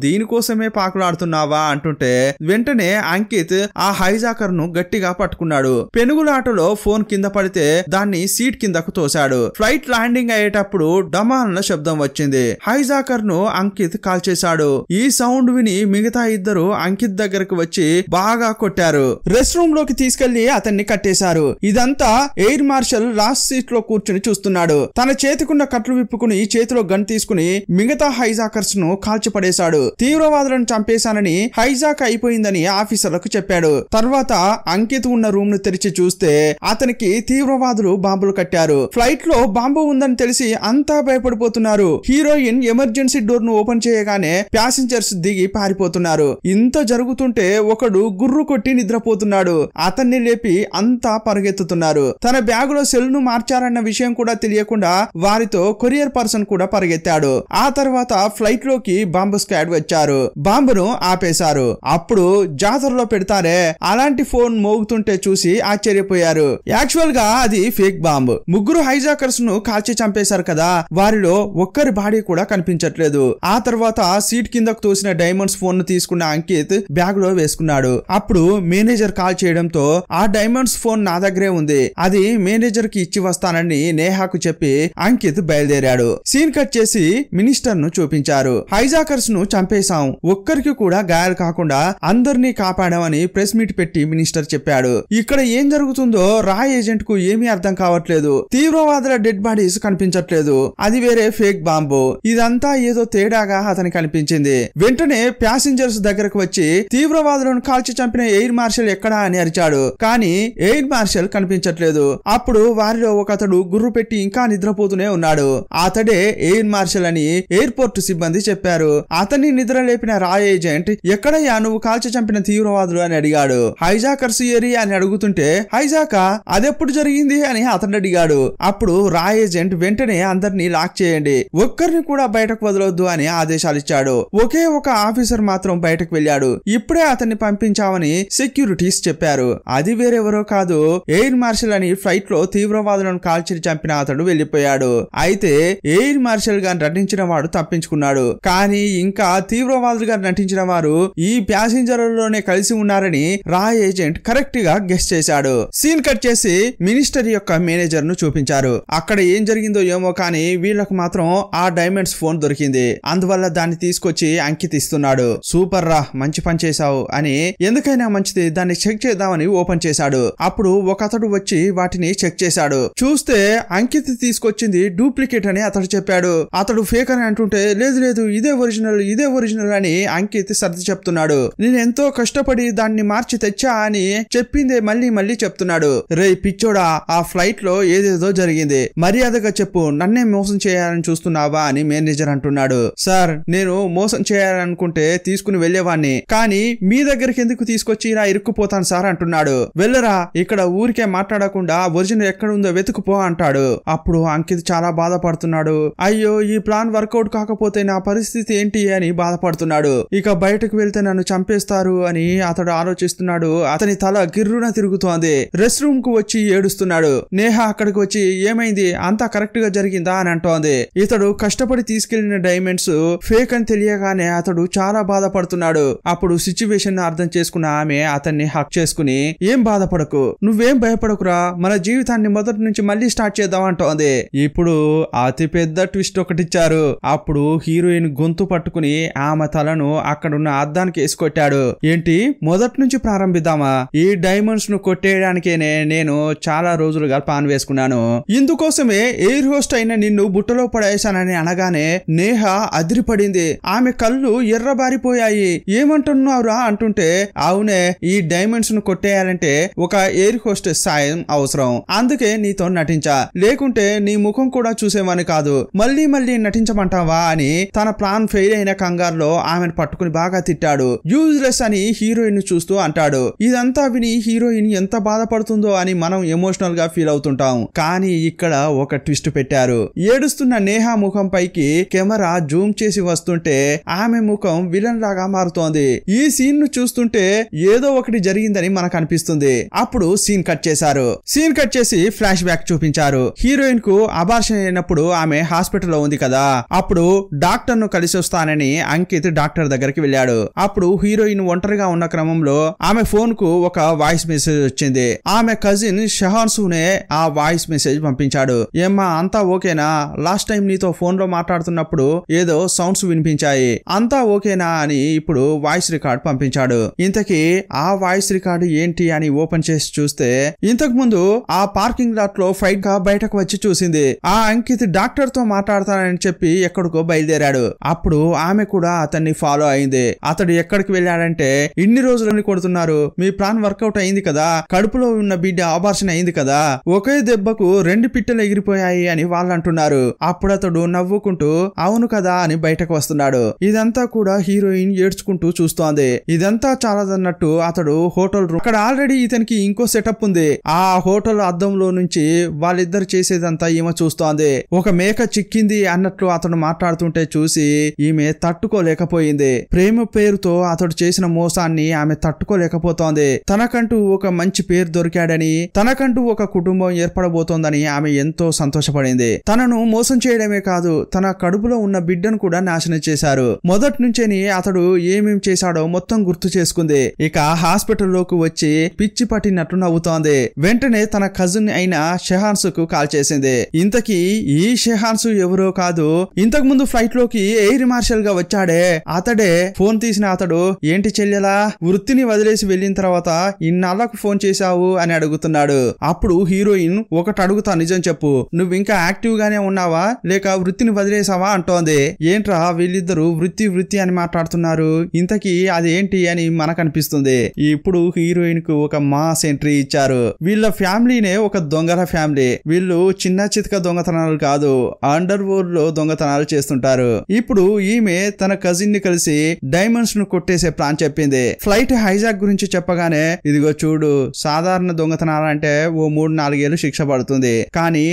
దీనికోసమే పాకులాడుతున్నావా అంటుంటే వెంటనే అంకిత్ ఆ హైజాకర్ ను గట్టిగా పట్టుకున్నాడు పెనుగులాటలో ఫోన్ కింద పడితే దాన్ని సీట్ సీట్ కిందకు తోశాడు ఫ్లైట్ ల్యాండింగ్ అయ్యేటప్పుడు డమాన్ల శబ్దం వచ్చింది హైజాకర్ ను అంకిత్ కాల్చేశాడు ఈ సౌండ్ విని మిగతా ఇద్దరు అంకిత్ దగ్గరకు వచ్చి బాగా కొట్టారు రెస్ట్ రూమ్ లోకి తీసుకెళ్లి అతన్ని కట్టేశారు ఇదంతా ఎయిర్ మార్షల్ లాస్ట్ సీట్ లో కూర్చుని చూస్తున్నాడు తన చేతికున్న కట్లు విప్పుకుని చేతిలో గన్ తీసుకుని మిగతా హైజాకర్స్ ను కాల్చిపడేశాడు తీవ్రవాదులను చంపేశానని హైజాక్ అయిపోయిందని ఆఫీసర్లకు చెప్పాడు తర్వాత అంకిత్ ఉన్న రూమ్ ను తెరిచి చూస్తే అతనికి తీవ్రవాదులు బాంబులు పెట్టారు ఫ్లైట్ లో బాంబు ఉందని తెలిసి అంతా భయపడిపోతున్నారు హీరోయిన్ ఎమర్జెన్సీ డోర్ ను ఓపెన్ చేయగానే ప్యాసింజర్స్ దిగి పారిపోతున్నారు ఇంత జరుగుతుంటే ఒకడు గుర్రు కొట్టి నిద్రపోతున్నాడు అతన్ని లేపి అంతా పరిగెత్తుతున్నారు తన బ్యాగ్ లో సెల్ ను మార్చారన్న విషయం కూడా తెలియకుండా వారితో కొరియర్ పర్సన్ కూడా పరిగెత్తాడు ఆ తర్వాత ఫ్లైట్ లోకి బాంబు స్క్వాడ్ వచ్చారు బాంబును ఆపేశారు అప్పుడు జాతరలో పెడతారే అలాంటి ఫోన్ మోగుతుంటే చూసి ఆశ్చర్యపోయారు యాక్చువల్ గా అది ఫేక్ బాంబు ముగ్గురు హైజాకర్స్ ను కాల్చి చంపేశారు కదా వారిలో ఒక్కరి బాడీ కూడా కనిపించట్లేదు ఆ తర్వాత సీట్ కిందకు తోసిన డైమండ్స్ ఫోన్ ను తీసుకున్న అంకిత్ బ్యాగ్ లో వేసుకున్నాడు అప్పుడు మేనేజర్ కాల్ చేయడంతో ఆ డైమండ్స్ ఫోన్ నా దగ్గరే ఉంది అది మేనేజర్ కి ఇచ్చి వస్తానని నేహాకు చెప్పి అంకిత్ బయలుదేరాడు సీన్ కట్ చేసి మినిస్టర్ ను చూపించారు హైజాకర్స్ ను చంపేశాం ఒక్కరికి కూడా గాయాలు కాకుండా అందరినీ కాపాడామని ప్రెస్ మీట్ పెట్టి మినిస్టర్ చెప్పాడు ఇక్కడ ఏం జరుగుతుందో రాయ్ ఏజెంట్ కు ఏమీ అర్థం కావట్లేదు కనిపించట్లేదు తీవ్రవాదుల డెడ్ బాడీస్ కనిపించట్లేదు అది వేరే ఫేక్ బాంబు ఇదంతా ఏదో తేడాగా అతని కనిపించింది వెంటనే ప్యాసింజర్స్ దగ్గరకు వచ్చి తీవ్రవాదులను కాల్చి చంపిన ఎయిర్ మార్షల్ ఎక్కడా అని అరిచాడు కానీ ఎయిర్ మార్షల్ కనిపించట్లేదు అప్పుడు వారిలో ఒక అతడు గుర్రు పెట్టి ఇంకా నిద్రపోతూనే ఉన్నాడు అతడే ఎయిర్ మార్షల్ అని ఎయిర్పోర్ట్ సిబ్బంది చెప్పారు అతన్ని నిద్ర లేపిన రాయ్ ఏజెంట్ ఎక్కడయ్యా నువ్వు కాల్చి చంపిన తీవ్రవాదులు అని అడిగాడు హైజాకర్స్ ఏరియా అని అడుగుతుంటే హైజాకా అదెప్పుడు జరిగింది అని అతడు దిగాడు అప్పుడు రా ఏజెంట్ వెంటనే అందరినీ లాక్ చేయండి ఒక్కరిని కూడా బయటకు వదలొద్దు అని ఆదేశాలు ఇచ్చాడు ఒకే ఒక ఆఫీసర్ మాత్రం బయటకు వెళ్ళాడు ఇప్పుడే అతన్ని పంపించామని సెక్యూరిటీస్ చెప్పారు అది వేరెవరో కాదు ఎయిర్ మార్షల్ అని ఫ్లైట్ లో తీవ్రవాదులను కాల్చి చంపిన అతడు వెళ్లిపోయాడు అయితే ఎయిర్ మార్షల్ గా నటించిన వాడు తప్పించుకున్నాడు కానీ ఇంకా తీవ్రవాదులుగా నటించిన వారు ఈ ప్యాసింజర్లలోనే కలిసి ఉన్నారని రా ఏజెంట్ కరెక్ట్ గా గెస్ట్ చేశాడు సీన్ కట్ చేసి మినిస్టర్ యొక్క మేనేజర్ ను చూపించారు అక్కడ ఏం జరిగిందో ఏమో కానీ వీళ్ళకు మాత్రం ఆ డైమండ్స్ ఫోన్ దొరికింది అందువల్ల దాన్ని తీసుకొచ్చి అంకిత్ ఇస్తున్నాడు సూపర్ రా మంచి పని చేశావు అని ఎందుకైనా మంచిది దాన్ని చెక్ చేద్దామని ఓపెన్ చేశాడు అప్పుడు ఒక అతడు వచ్చి వాటిని చెక్ చేశాడు చూస్తే అంకిత్ తీసుకొచ్చింది డూప్లికేట్ అని అతడు చెప్పాడు అతడు ఫేక్ అని అంటుంటే లేదు లేదు ఇదే ఒరిజినల్ ఇదే ఒరిజినల్ అని అంకిత్ సర్ది చెప్తున్నాడు నేను ఎంతో కష్టపడి దాన్ని మార్చి తెచ్చా అని చెప్పిందే మళ్ళీ మళ్ళీ చెప్తున్నాడు రే పిచ్చోడా ఆ ఫ్లైట్ లో ఏదేదో జరిగింది మర్యాదగా చెప్పు నన్నే మోసం చేయాలని చూస్తున్నావా అని మేనేజర్ అంటున్నాడు సార్ నేను మోసం చేయాలనుకుంటే తీసుకుని వెళ్లేవాణ్ణి కానీ మీ దగ్గరికి ఎందుకు తీసుకొచ్చి ఇలా ఇరుక్కుపోతాను సార్ అంటున్నాడు వెళ్ళరా ఇక్కడ ఊరికే మాట్లాడకుండా ఒరిజినల్ ఎక్కడ ఉందో వెతుకుపో అంటాడు అప్పుడు అంకిత్ చాలా బాధపడుతున్నాడు అయ్యో ఈ ప్లాన్ వర్కౌట్ కాకపోతే నా పరిస్థితి ఏంటి అని బాధపడుతున్నాడు ఇక బయటకు వెళ్తే నన్ను చంపేస్తారు అని అతడు ఆలోచిస్తున్నాడు అతని తల గిర్రున తిరుగుతోంది రెస్ట్ రూమ్ కు వచ్చి ఏడుస్తున్నాడు నేహా అక్కడికి వచ్చి ఏమైంది అంతా కరెక్ట్ గా జరిగిందా అని అంటోంది ఇతడు కష్టపడి తీసుకెళ్లిన డైమండ్స్ ఫేక్ అని తెలియగానే అతడు చాలా బాధపడుతున్నాడు అప్పుడు సిచ్యువేషన్ అర్థం చేసుకున్న ఆమె అతన్ని హక్ చేసుకుని ఏం బాధపడకు నువ్వేం భయపడకురా మన జీవితాన్ని మొదటి నుంచి మళ్ళీ స్టార్ట్ చేద్దాం అంటోంది ఇప్పుడు అతి పెద్ద ట్విస్ట్ ఒకటిచ్చారు అప్పుడు హీరోయిన్ గొంతు పట్టుకుని ఆమె తలను అక్కడున్న అద్దానికి వేసుకొట్టాడు ఏంటి మొదటి నుంచి ప్రారంభిద్దామా ఈ డైమండ్స్ ను కొట్టేయడానికేనే నేను చాలా రోజులుగా పాన్ వేసుకున్నాను చేసుకున్నాను ఇందుకోసమే ఎయిర్ హోస్ట్ అయిన నిన్ను బుట్టలో పడేశానని అనగానే నేహ అదిరిపడింది ఆమె కళ్ళు ఎర్రబారిపోయాయి ఏమంటున్నారా అంటుంటే అవునే ఈ డైమండ్స్ ను కొట్టేయాలంటే ఒక ఎయిర్ హోస్ట్ సాయం అవసరం అందుకే నీతో నటించా లేకుంటే నీ ముఖం కూడా చూసేవాని కాదు మళ్ళీ మళ్ళీ నటించమంటావా అని తన ప్లాన్ ఫెయిల్ అయిన కంగారులో ఆమెను పట్టుకుని బాగా తిట్టాడు యూజ్లెస్ అని హీరోయిన్ చూస్తూ అంటాడు ఇదంతా విని హీరోయిన్ ఎంత బాధపడుతుందో అని మనం ఎమోషనల్ గా ఫీల్ అవుతుంటాం అనుకుంటాం కానీ ఇక్కడ ఒక ట్విస్ట్ పెట్టారు ఏడుస్తున్న నేహా ముఖం పైకి కెమెరా జూమ్ చేసి వస్తుంటే ఆమె ముఖం విలన్ లాగా మారుతోంది ఈ సీన్ ను చూస్తుంటే ఏదో ఒకటి జరిగిందని మనకు అనిపిస్తుంది అప్పుడు సీన్ కట్ చేశారు సీన్ కట్ చేసి ఫ్లాష్ బ్యాక్ చూపించారు హీరోయిన్ కు అబార్షన్ అయినప్పుడు ఆమె హాస్పిటల్ లో ఉంది కదా అప్పుడు డాక్టర్ ను కలిసి వస్తానని అంకిత్ డాక్టర్ దగ్గరికి వెళ్ళాడు అప్పుడు హీరోయిన్ ఒంటరిగా ఉన్న క్రమంలో ఆమె ఫోన్ కు ఒక వాయిస్ మెసేజ్ వచ్చింది ఆమె కజిన్ షహాన్ సూనే ఆ వాయిస్ మెసేజ్ పంపించాడు ఏమ్మా అంతా ఓకేనా లాస్ట్ టైం నీతో ఫోన్ లో మాట్లాడుతున్నప్పుడు ఏదో సౌండ్స్ వినిపించాయి అంతా ఓకేనా అని ఇప్పుడు వాయిస్ రికార్డ్ పంపించాడు ఇంతకీ ఆ వాయిస్ రికార్డు ఏంటి అని ఓపెన్ చేసి చూస్తే ఇంతకు ముందు ఆ పార్కింగ్ లాట్ లో ఫైట్ గా బయటకు వచ్చి చూసింది ఆ అంకిత్ డాక్టర్ తో మాట్లాడతానని చెప్పి ఎక్కడికో బయలుదేరాడు అప్పుడు ఆమె కూడా అతన్ని ఫాలో అయింది అతడు ఎక్కడికి వెళ్ళాడంటే ఇన్ని రోజులని కొడుతున్నారు మీ ప్లాన్ వర్కౌట్ అయింది కదా కడుపులో ఉన్న బిడ్డ ఆపరేషన్ అయింది కదా ఒకే దెబ్బకు రెండు పిట్టలు ఎగిరిపోయాయి అని వాళ్ళు అంటున్నారు అప్పుడతడు నవ్వుకుంటూ అవును కదా అని బయటకు వస్తున్నాడు ఇదంతా కూడా హీరోయిన్ ఏడ్చుకుంటూ చూస్తోంది ఇదంతా చాలదన్నట్టు అతడు హోటల్ రూమ్ అక్కడ ఆల్రెడీ ఇతనికి ఇంకో సెటప్ ఉంది ఆ హోటల్ అద్దంలో నుంచి వాళ్ళిద్దరు చేసేదంతా ఈమె చూస్తోంది ఒక మేక చిక్కింది అన్నట్లు అతను మాట్లాడుతుంటే చూసి ఈమె తట్టుకోలేకపోయింది ప్రేమ పేరుతో అతడు చేసిన మోసాన్ని ఆమె తట్టుకోలేకపోతోంది తనకంటూ ఒక మంచి పేరు దొరికాడని తనకంటూ ఒక కుటుంబం ఏర్పడ కనపడబోతోందని ఆమె ఎంతో సంతోషపడింది తనను మోసం చేయడమే కాదు తన కడుపులో ఉన్న బిడ్డను కూడా నాశనం చేశారు మొదటి నుంచేని అతడు ఏమేం చేశాడో మొత్తం గుర్తు చేసుకుంది ఇక హాస్పిటల్లోకి వచ్చి పిచ్చి పట్టినట్లు నవ్వుతోంది వెంటనే తన కజిన్ అయిన షెహాన్స్ కు కాల్ చేసింది ఇంతకీ ఈ షెహాన్స్ ఎవరో కాదు ఇంతకు ముందు ఫ్లైట్ లోకి ఎయిర్ మార్షల్ గా వచ్చాడే అతడే ఫోన్ తీసిన అతడు ఏంటి చెల్లెలా వృత్తిని వదిలేసి వెళ్ళిన తర్వాత ఇన్నాళ్లకు ఫోన్ చేశావు అని అడుగుతున్నాడు అప్పుడు హీరోయిన్ ఒకటి అడుగుతా నిజం చెప్పు నువ్వు ఇంకా యాక్టివ్ గానే ఉన్నావా లేక వృత్తిని వదిలేసావా అంటోంది ఏంట్రా వీళ్ళిద్దరూ వృత్తి వృత్తి అని మాట్లాడుతున్నారు ఇంతకీ అది ఏంటి అని మనకనిపిస్తుంది ఇప్పుడు హీరోయిన్ కు ఒక మాస్ ఎంట్రీ ఇచ్చారు వీళ్ళ ఫ్యామిలీనే ఒక దొంగల ఫ్యామిలీ వీళ్ళు చిన్న చితక దొంగతనాలు కాదు అండర్ వరల్డ్ లో దొంగతనాలు చేస్తుంటారు ఇప్పుడు ఈమె తన కజిన్ ని కలిసి డైమండ్స్ ను కొట్టేసే ప్లాన్ చెప్పింది ఫ్లైట్ హైజాక్ గురించి చెప్పగానే ఇదిగో చూడు సాధారణ దొంగతనాలంటే ఓ మూడు నాలుగేళ్లు శిక్ష పడుతుంది కానీ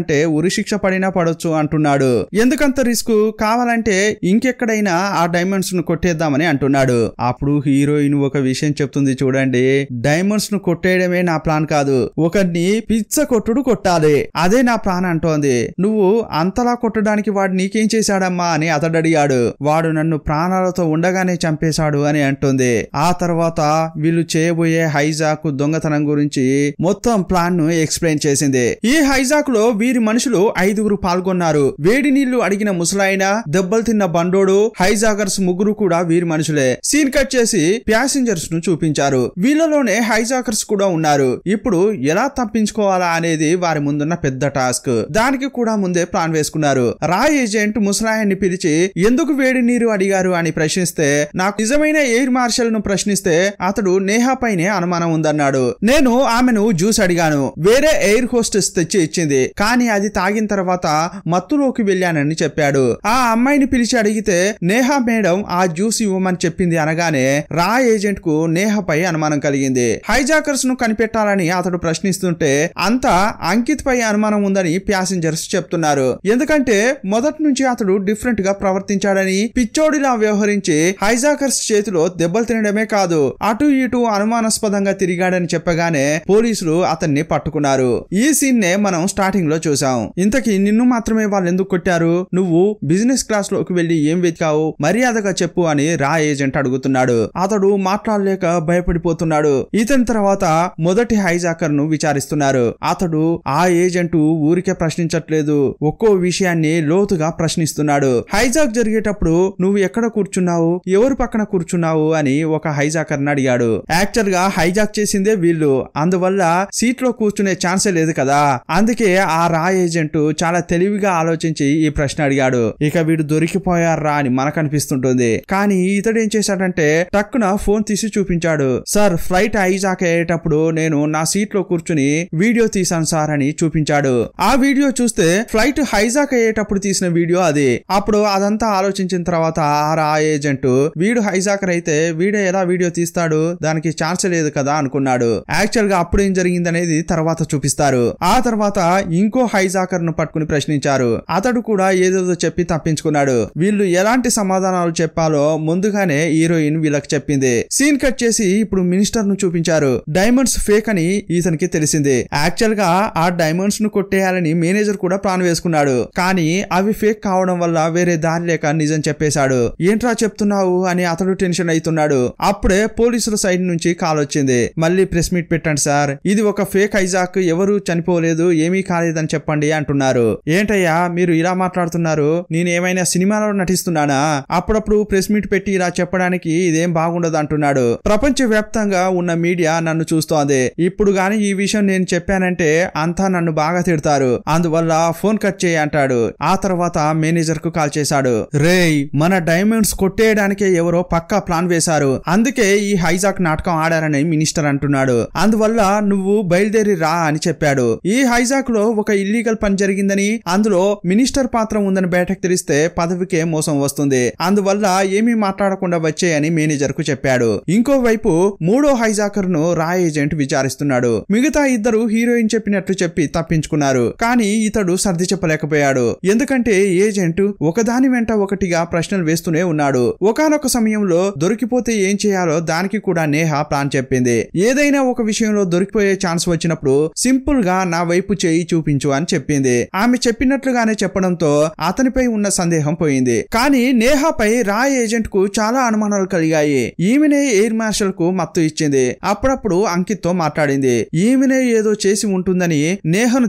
అంటే ఉరి శిక్ష పడినా పడొచ్చు అంటున్నాడు ఎందుకంత రిస్క్ కావాలంటే ఇంకెక్కడైనా ఆ డైమండ్స్ ను కొట్టేద్దామని అంటున్నాడు అప్పుడు హీరోయిన్ ఒక విషయం చెప్తుంది చూడండి డైమండ్స్ ను కొట్టేయడమే నా ప్లాన్ కాదు ఒకరిని పిచ్చ కొట్టుడు కొట్టాలి అదే నా ప్లాన్ అంటోంది నువ్వు అంతలా కొట్టడానికి వాడు నీకేం చేశాడమ్మా అని అతడు అడిగాడు వాడు నన్ను ప్రాణాలతో ఉండగానే చంపేశాడు అని అంటుంది ఆ తర్వాత వీళ్ళు చేయబోయే హైజాక్ దొంగతనం గురించి మొత్తం ప్లాన్ ను ఎక్స్ప్లెయిన్ కంప్లైంట్ చేసింది ఈ హైజాక్ లో వీరి మనుషులు ఐదుగురు పాల్గొన్నారు వేడి నీళ్లు అడిగిన ముసలాయన దెబ్బలు తిన్న బండోడు హైజాకర్స్ ముగ్గురు కూడా వీరి మనుషులే సీన్ కట్ చేసి ప్యాసింజర్స్ ను చూపించారు వీళ్ళలోనే హైజాకర్స్ కూడా ఉన్నారు ఇప్పుడు ఎలా తప్పించుకోవాలా అనేది వారి ముందున్న పెద్ద టాస్క్ దానికి కూడా ముందే ప్లాన్ వేసుకున్నారు రా ఏజెంట్ ముసలాయన్ని పిలిచి ఎందుకు వేడి నీరు అడిగారు అని ప్రశ్నిస్తే నాకు నిజమైన ఎయిర్ మార్షల్ ను ప్రశ్నిస్తే అతడు నేహా పైనే అనుమానం ఉందన్నాడు నేను ఆమెను జ్యూస్ అడిగాను వేరే ఎయిర్ హోస్టెస్ తెచ్చి ఇచ్చింది కానీ అది తాగిన తర్వాత మత్తులోకి వెళ్ళానని చెప్పాడు ఆ అమ్మాయిని పిలిచి అడిగితే నేహా మేడం ఆ జ్యూస్ ఇవ్వమని చెప్పింది అనగానే రా ఏజెంట్ కు నేహపై అనుమానం కలిగింది హైజాకర్స్ ను కనిపెట్టాలని అతడు ప్రశ్నిస్తుంటే అంతా అంకిత్ పై అనుమానం ఉందని ప్యాసింజర్స్ చెప్తున్నారు ఎందుకంటే మొదటి నుంచి అతడు డిఫరెంట్ గా ప్రవర్తించాడని పిచ్చోడిలా వ్యవహరించి హైజాకర్స్ చేతిలో దెబ్బలు తినడమే కాదు అటు ఇటు అనుమానాస్పదంగా తిరిగాడని చెప్పగానే పోలీసులు అతన్ని పట్టుకున్నారు ఈ సీన్ నే మనం స్టార్టింగ్ లో చూసాం ఇంతకీ నిన్ను మాత్రమే వాళ్ళు ఎందుకు కొట్టారు నువ్వు బిజినెస్ క్లాస్ లోకి వెళ్లి ఏం వెతికావు మర్యాదగా చెప్పు అని రా ఏజెంట్ అడుగుతున్నాడు అతడు మాట్లాడలేక భయపడిపోతున్నాడు ఇతని తర్వాత మొదటి హైజాకర్ ను విచారిస్తున్నారు అతడు ఆ ఏజెంట్ ఊరికే ప్రశ్నించట్లేదు ఒక్కో విషయాన్ని లోతుగా ప్రశ్నిస్తున్నాడు హైజాక్ జరిగేటప్పుడు నువ్వు ఎక్కడ కూర్చున్నావు ఎవరు పక్కన కూర్చున్నావు అని ఒక హైజాకర్ అడిగాడు యాక్చువల్ గా హైజాక్ చేసిందే వీళ్ళు అందువల్ల సీట్ లో కూర్చునే ఛాన్స్ ఛాన్సే లేదు కదా అందుకే ఆ రా ఏజెంట్ చాలా తెలివిగా ఆలోచించి ఈ ప్రశ్న అడిగాడు ఇక వీడు దొరికిపోయారు రా అని మనకు అనిపిస్తుంటుంది కానీ ఇతడు ఏం చేశాడంటే టక్కున ఫోన్ తీసి చూపించాడు సార్ ఫ్లైట్ ఐజాక్ అయ్యేటప్పుడు నేను నా సీట్ లో కూర్చుని వీడియో తీశాను సార్ అని చూపించాడు ఆ వీడియో చూస్తే ఫ్లైట్ హైజాక్ అయ్యేటప్పుడు తీసిన వీడియో అది అప్పుడు అదంతా ఆలోచించిన తర్వాత ఆ రా ఏజెంట్ వీడు హైజాకర్ అయితే వీడే ఎలా వీడియో తీస్తాడు దానికి ఛాన్స్ లేదు కదా అనుకున్నాడు యాక్చువల్ గా అప్పుడు ఏం జరిగింది అనేది తర్వాత చూపిస్తాను ప్రశ్నిస్తారు ఆ తర్వాత ఇంకో హైజాకర్ ను పట్టుకుని ప్రశ్నించారు అతడు కూడా ఏదేదో చెప్పి తప్పించుకున్నాడు వీళ్ళు ఎలాంటి సమాధానాలు చెప్పాలో ముందుగానే హీరోయిన్ వీళ్ళకి చెప్పింది సీన్ కట్ చేసి ఇప్పుడు మినిస్టర్ ను చూపించారు డైమండ్స్ ఫేక్ అని ఇతనికి తెలిసింది యాక్చువల్ గా ఆ డైమండ్స్ ను కొట్టేయాలని మేనేజర్ కూడా ప్లాన్ వేసుకున్నాడు కానీ అవి ఫేక్ కావడం వల్ల వేరే దారి లేక నిజం చెప్పేశాడు ఏంట్రా చెప్తున్నావు అని అతడు టెన్షన్ అవుతున్నాడు అప్పుడే పోలీసుల సైడ్ నుంచి కాల్ వచ్చింది మళ్ళీ ప్రెస్ మీట్ పెట్టండి సార్ ఇది ఒక ఫేక్ హైజాక్ ఎవరు ఎవరూ చనిపోలేదు ఏమీ కాలేదని చెప్పండి అంటున్నారు ఏంటయ్యా మీరు ఇలా మాట్లాడుతున్నారు నేనేమైనా సినిమాలో నటిస్తున్నానా అప్పుడప్పుడు ప్రెస్ మీట్ పెట్టి ఇలా చెప్పడానికి ఇదేం బాగుండదు అంటున్నాడు ప్రపంచ వ్యాప్తంగా ఉన్న మీడియా నన్ను చూస్తోంది ఇప్పుడు గాని ఈ విషయం నేను చెప్పానంటే అంతా నన్ను బాగా తిడతారు అందువల్ల ఫోన్ కట్ చేయి అంటాడు ఆ తర్వాత మేనేజర్ కు కాల్ చేశాడు రే మన డైమండ్స్ కొట్టేయడానికే ఎవరో పక్కా ప్లాన్ వేశారు అందుకే ఈ హైజాక్ నాటకం ఆడారని మినిస్టర్ అంటున్నాడు అందువల్ల నువ్వు బయలుదేరి రా అని చెప్పాడు ఈ హైజాక్ లో ఒక ఇల్లీగల్ పని జరిగిందని అందులో మినిస్టర్ పాత్ర ఉందని బయటకు తెలిస్తే పదవికే మోసం వస్తుంది అందువల్ల ఏమీ మాట్లాడకుండా వచ్చాయని మేనేజర్ కు చెప్పాడు ఇంకోవైపు మూడో హైజాకర్ ను రాయ్ ఏజెంట్ విచారిస్తున్నాడు మిగతా ఇద్దరు హీరోయిన్ చెప్పినట్లు చెప్పి తప్పించుకున్నారు కానీ ఇతడు సర్ది చెప్పలేకపోయాడు ఎందుకంటే ఏజెంట్ ఒకదాని వెంట ఒకటిగా ప్రశ్నలు వేస్తూనే ఉన్నాడు ఒకనొక సమయంలో దొరికిపోతే ఏం చేయాలో దానికి కూడా నేహ ప్లాన్ చెప్పింది ఏదైనా ఒక విషయంలో దొరికిపోయే ఛాన్స్ వచ్చినప్పుడు సింపుల్ గా నా వైపు చేయి చూపించు అని చెప్పింది ఆమె చెప్పినట్లుగానే చెప్పడంతో అతనిపై ఉన్న సందేహం పోయింది కానీ నేహాపై రాయ్ ఏజెంట్ కు చాలా అనుమానాలు కలిగాయి ఈమెనే ఎయిర్ మార్షల్ కు మత్తు ఇచ్చింది అప్పుడప్పుడు అంకిత్ తో మాట్లాడింది ఈమెనే ఏదో చేసి ఉంటుందని నేహను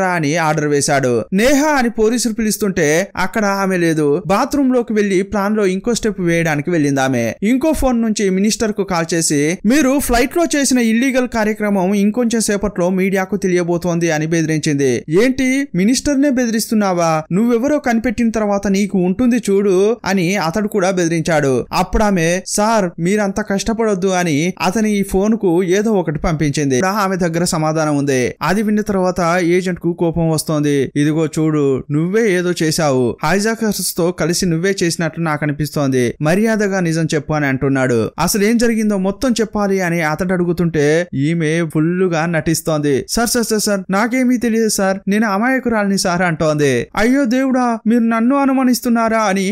రా అని ఆర్డర్ వేశాడు నేహ అని పోలీసులు పిలుస్తుంటే అక్కడ ఆమె లేదు బాత్రూమ్ లోకి వెళ్లి ప్లాన్ లో ఇంకో స్టెప్ వేయడానికి వెళ్ళింది ఆమె ఇంకో ఫోన్ నుంచి మినిస్టర్ కు కాల్ చేసి మీరు ఫ్లైట్ లో చేసిన ఇల్లీగల్ కార్యక్రమం ఇంకొంచెం సేపట్లో మీడియా నాకు తెలియబోతోంది అని బెదిరించింది ఏంటి మినిస్టర్ నే బెదిరిస్తున్నావా నువ్వెవరో కనిపెట్టిన తర్వాత నీకు ఉంటుంది చూడు అని అతడు కూడా బెదిరించాడు అప్పుడు ఆమె సార్ మీరంత కష్టపడొద్దు అని అతని ఈ ఫోన్ కు ఏదో ఒకటి పంపించింది ఆమె దగ్గర సమాధానం ఉంది అది విన్న తర్వాత ఏజెంట్ కు కోపం వస్తోంది ఇదిగో చూడు నువ్వే ఏదో చేశావు హైజాకర్స్ తో కలిసి నువ్వే చేసినట్లు నాకు అనిపిస్తోంది మర్యాదగా నిజం చెప్పు అని అంటున్నాడు అసలు ఏం జరిగిందో మొత్తం చెప్పాలి అని అతడు అడుగుతుంటే ఈమె ఫుల్లుగా నటిస్తోంది సార్ సార్ సార్ సార్ నాకేమీ తెలియదు సార్ నేను అమాయకురాలిని సార్ అంటోంది అయ్యో దేవుడా మీరు నన్ను అనుమానిస్తున్నారా అని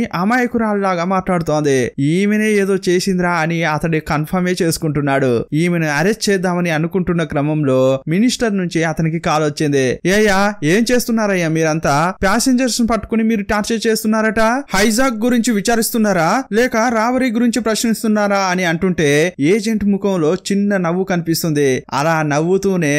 లాగా మాట్లాడుతోంది ఈమెనే ఏదో చేసిందిరా అని అతడి కన్ఫర్మే చేసుకుంటున్నాడు ఈమెను అరెస్ట్ చేద్దామని అనుకుంటున్న క్రమంలో మినిస్టర్ నుంచి అతనికి కాల్ వచ్చింది ఏయ్యా ఏం చేస్తున్నారయ్యా మీరంతా ప్యాసింజర్స్ పట్టుకుని మీరు టార్చర్ చేస్తున్నారట హైజాక్ గురించి విచారిస్తున్నారా లేక రావరీ గురించి ప్రశ్నిస్తున్నారా అని అంటుంటే ఏజెంట్ ముఖంలో చిన్న నవ్వు కనిపిస్తుంది అలా నవ్వుతూనే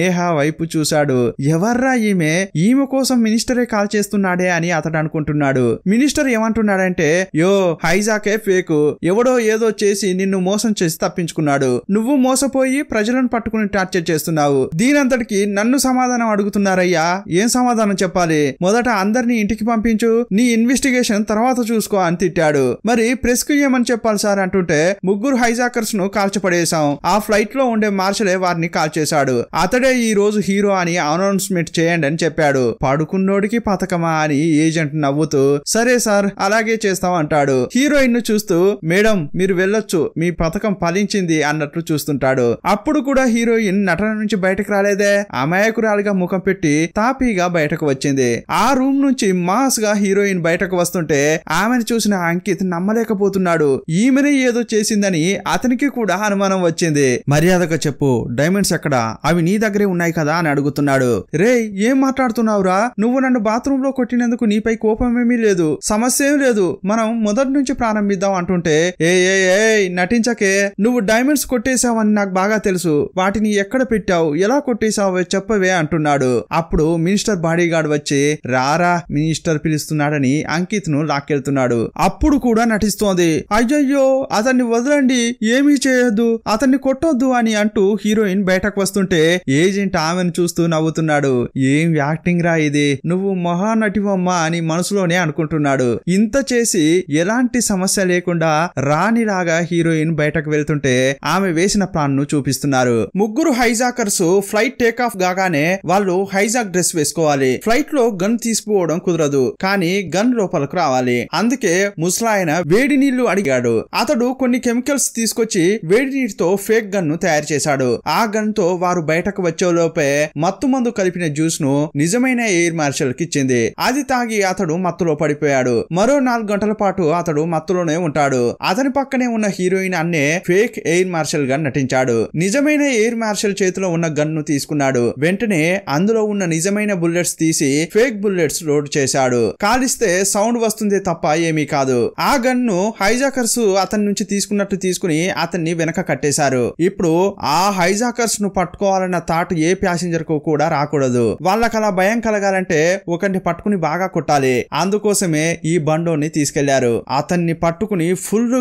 నేహ వైపు చూశాడు ఎవర్రా ఈమె ఈమె కోసం మినిస్టరే కాల్ చేస్తున్నాడే అని అతడు అనుకుంటున్నాడు మినిస్టర్ ఏమంటున్నాడంటే యో హైజాకే ఫేకు ఎవడో ఏదో చేసి నిన్ను మోసం చేసి తప్పించుకున్నాడు నువ్వు మోసపోయి ప్రజలను పట్టుకుని టార్చర్ చేస్తున్నావు దీనంతటికి నన్ను సమాధానం అడుగుతున్నారయ్యా ఏం సమాధానం చెప్పాలి మొదట అందరినీ ఇంటికి పంపించు నీ ఇన్వెస్టిగేషన్ తర్వాత చూసుకో అని తిట్టాడు మరి ప్రెస్ కు ఏమని చెప్పాలి సార్ అంటుంటే ముగ్గురు హైజాకర్స్ ను కాల్చపడేశాం ఆ ఫ్లైట్ లో ఉండే మార్షలే వారిని కాల్చేశాడు అతడే మీరే ఈ రోజు హీరో అని అనౌన్స్మెంట్ చేయండి అని చెప్పాడు పడుకున్నోడికి పథకమా అని ఏజెంట్ నవ్వుతూ సరే సార్ అలాగే చేస్తాం అంటాడు హీరోయిన్ ను చూస్తూ మేడం మీరు వెళ్ళొచ్చు మీ పథకం ఫలించింది అన్నట్లు చూస్తుంటాడు అప్పుడు కూడా హీరోయిన్ నటన నుంచి బయటకు రాలేదే అమాయకురాలుగా ముఖం పెట్టి తాపీగా బయటకు వచ్చింది ఆ రూమ్ నుంచి మాస్ గా హీరోయిన్ బయటకు వస్తుంటే ఆమెను చూసిన అంకిత్ నమ్మలేకపోతున్నాడు ఈమెనే ఏదో చేసిందని అతనికి కూడా అనుమానం వచ్చింది మర్యాదగా చెప్పు డైమండ్స్ ఎక్కడ అవి నీ దగ్గర దగ్గరే ఉన్నాయి కదా అని అడుగుతున్నాడు రే ఏం మాట్లాడుతున్నావురా నువ్వు నన్ను బాత్రూమ్ లో కొట్టినందుకు నీపై కోపమేమీ లేదు సమస్య ఏం లేదు మనం మొదటి నుంచి ప్రారంభిద్దాం అంటుంటే ఏ ఏ ఏ నటించకే నువ్వు డైమండ్స్ కొట్టేశావని నాకు బాగా తెలుసు వాటిని ఎక్కడ పెట్టావు ఎలా కొట్టేశావో చెప్పవే అంటున్నాడు అప్పుడు మినిస్టర్ బాడీగార్డ్ వచ్చి రారా మినిస్టర్ పిలుస్తున్నాడని అంకిత్ ను లాక్కెళ్తున్నాడు అప్పుడు కూడా నటిస్తోంది అయ్యయ్యో అతన్ని వదలండి ఏమీ చేయొద్దు అతన్ని కొట్టొద్దు అని అంటూ హీరోయిన్ బయటకు వస్తుంటే ఏ ఏజెంట్ ఆమెను చూస్తూ నవ్వుతున్నాడు ఏం యాక్టింగ్ రా ఇది నువ్వు మహానటివమ్మ అని మనసులోనే అనుకుంటున్నాడు ఇంత చేసి ఎలాంటి సమస్య లేకుండా రాణిలాగా హీరోయిన్ బయటకు వెళ్తుంటే ఆమె వేసిన ప్లాన్ ను చూపిస్తున్నారు ముగ్గురు హైజాకర్స్ ఫ్లైట్ టేక్ ఆఫ్ కాగానే వాళ్ళు హైజాక్ డ్రెస్ వేసుకోవాలి ఫ్లైట్ లో గన్ తీసుకుపోవడం కుదరదు కానీ గన్ లోపలకు రావాలి అందుకే ముసలాయన వేడి నీళ్లు అడిగాడు అతడు కొన్ని కెమికల్స్ తీసుకొచ్చి వేడి నీటితో ఫేక్ గన్ ను తయారు చేశాడు ఆ గన్ తో వారు బయటకు వచ్చి వచ్చేలోపే మత్తు మందు కలిపిన జ్యూస్ ను నిజమైన ఎయిర్ మార్షల్ కి ఇచ్చింది అది తాగి అతడు మత్తులో పడిపోయాడు మరో నాలుగు గంటల పాటు అతడు మత్తులోనే ఉంటాడు అతని పక్కనే ఉన్న హీరోయిన్ అన్నే ఫేక్ ఎయిర్ మార్షల్ గా నటించాడు నిజమైన ఎయిర్ మార్షల్ చేతిలో ఉన్న గన్ ను తీసుకున్నాడు వెంటనే అందులో ఉన్న నిజమైన బుల్లెట్స్ తీసి ఫేక్ బుల్లెట్స్ లోడ్ చేశాడు కాలిస్తే సౌండ్ వస్తుంది తప్ప ఏమీ కాదు ఆ గన్ ను హైజాకర్స్ అతని నుంచి తీసుకున్నట్టు తీసుకుని అతన్ని వెనక కట్టేశారు ఇప్పుడు ఆ హైజాకర్స్ ను పట్టుకోవాలన్న థాట్ పాటు ఏ కు కూడా రాకూడదు వాళ్ళకి అలా భయం కలగాలంటే ఒకరిని పట్టుకుని బాగా కొట్టాలి అందుకోసమే ఈ బండోని తీసుకెళ్లారు అతన్ని పట్టుకుని